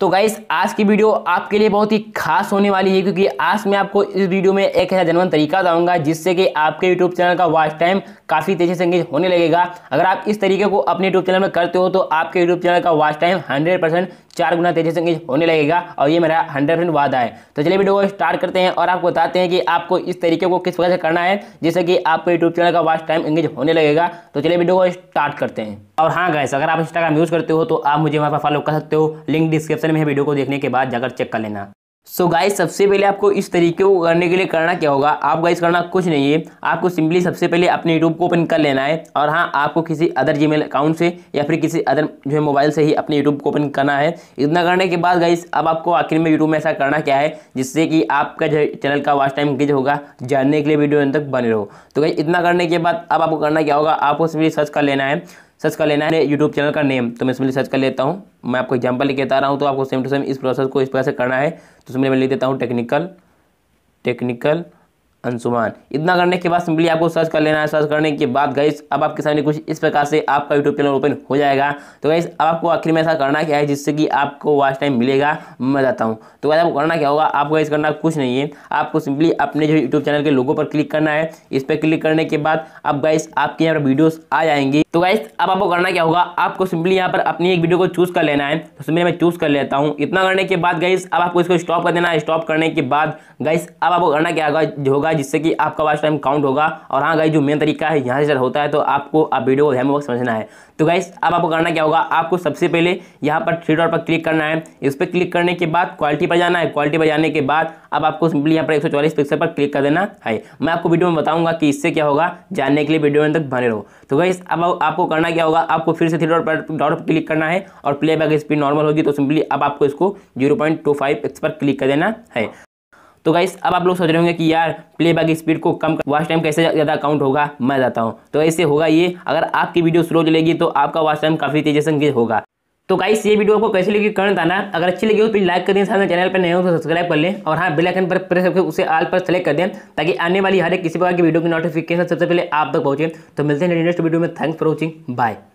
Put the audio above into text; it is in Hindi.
तो गाइस आज की वीडियो आपके लिए बहुत ही खास होने वाली है क्योंकि आज मैं आपको इस वीडियो में एक ऐसा जनवन तरीका बताऊंगा जिससे कि आपके यूट्यूब चैनल का वॉच टाइम काफ़ी तेज़ी से इंगेज होने लगेगा अगर आप इस तरीके को अपने यूट्यूब चैनल में करते हो तो आपके यूट्यूब चैनल का वॉच टाइम हंड्रेड चार गुना तेजी से इंगेज होने लगेगा और ये मेरा हंड्रेड परसेंट वादा है तो चलिए वीडियो को स्टार्ट करते हैं और आपको बताते हैं कि आपको इस तरीके को किस वजह से करना है जैसे कि आपको यूट्यूब चैनल का वास्ट टाइम इंगेज होने लगेगा तो चलिए वीडियो को स्टार्ट करते हैं और हाँ गैस अगर आप इंस्टाग्राम यूज़ करते हो तो आप मुझे वहाँ पर फॉलो कर सकते हो लिंक डिस्क्रिप्शन में है वीडियो को देखने के बाद जाकर चेक कर लेना सो so गाइस सबसे पहले आपको इस तरीके को करने के लिए करना क्या होगा आप गाइस करना कुछ नहीं है आपको सिंपली सबसे पहले अपने यूट्यूब को ओपन कर लेना है और हाँ आपको किसी अदर जीमेल अकाउंट से या फिर किसी अदर जो है मोबाइल से ही अपने यूट्यूब को ओपन करना है इतना करने के बाद गाइस अब आपको आखिर में यूट्यूब में ऐसा करना क्या है जिससे कि आपका जो चैनल का वास्ट टाइम गिज होगा जानने के लिए वीडियो तक बने रहो तो गाइस इतना करने के बाद अब आपको करना क्या होगा आपको सिंपली सर्च कर लेना है सर्च कर लेना है यूट्यूब चैनल का नेम तो मैं इसमें सर्च कर लेता हूँ मैं आपको एग्जाम्पल लिख देता रहा हूँ तो आपको सेम टू सेम इस प्रोसेस को इस प्रकार से करना है तो इसमें मैं लिख देता हूँ टेक्निकल टेक्निकल अंशुमान इतना करने के बाद सिंपली आपको सर्च कर लेना है सर्च करने के बाद गई अब आपके सामने कुछ इस प्रकार से आपका यूट्यूब चैनल ओपन हो जाएगा तो गई अब आपको आखिर में ऐसा करना क्या है जिससे कि आपको वाच टाइम मिलेगा मैं बताता हूँ तो गाइस आपको करना क्या होगा आपको इस करना कुछ नहीं है आपको सिंपली अपने जो यूट्यूब चैनल के लोगों पर क्लिक करना है इस पर क्लिक करने के बाद अब गाइस आपके यहाँ पर वीडियोज़ आ जाएंगी तो गाइस अब आपको करना क्या होगा आपको सिंपली यहाँ पर अपनी एक वीडियो को चूज़ कर लेना है तो सिंपली मैं चूज़ कर लेता हूँ इतना करने के बाद गाइस अब आपको इसको स्टॉप कर देना है स्टॉप करने के बाद गाइस अब आपको करना क्या होगा जो होगा होगा जिससे कि आपका वॉच टाइम काउंट होगा और हाँ गाइज जो मेन तरीका है यहाँ से जब होता है तो आपको आप वीडियो को ध्यान में समझना है तो गाइज अब आपको करना क्या होगा आपको सबसे पहले यहाँ पर थ्री डॉट पर क्लिक करना है इस पर क्लिक करने के बाद क्वालिटी पर जाना है क्वालिटी पर जाने के बाद अब आपको सिंपली यहाँ पर एक पिक्सल पर क्लिक कर देना है मैं आपको वीडियो में बताऊँगा कि इससे क्या होगा जानने के लिए वीडियो में तक बने रहो तो गाइस अब आपको करना क्या होगा आपको फिर से थ्री डॉट पर डॉट पर क्लिक करना है और प्ले स्पीड नॉर्मल होगी तो सिंपली अब आपको इसको zero point two five x पर क्लिक कर देना है तो गाइस अब आप लोग सोच रहे होंगे कि यार प्ले बैक स्पीड को कम वॉच टाइम कैसे ज़्यादा काउंट होगा मैं जाता हूँ तो ऐसे होगा ये अगर आपकी वीडियो स्लो चलेगी तो आपका वॉच टाइम काफ़ी तेजी से इंक्रीज होगा तो गाइस ये वीडियो आपको कैसे लगी कमेंट आना अगर अच्छी लगी हो तो लाइक कर दें साथ में चैनल पर नए हो तो सब्सक्राइब कर लें और हाँ बेल आइकन पर प्रेस करके उसे आल पर सेलेक्ट कर दें ताकि आने वाली हर एक किसी प्रकार की वीडियो की नोटिफिकेशन सबसे पहले आप तक पहुंचे तो मिलते हैं नेक्स्ट वीडियो में थैंक्स फॉर वॉचिंग बाय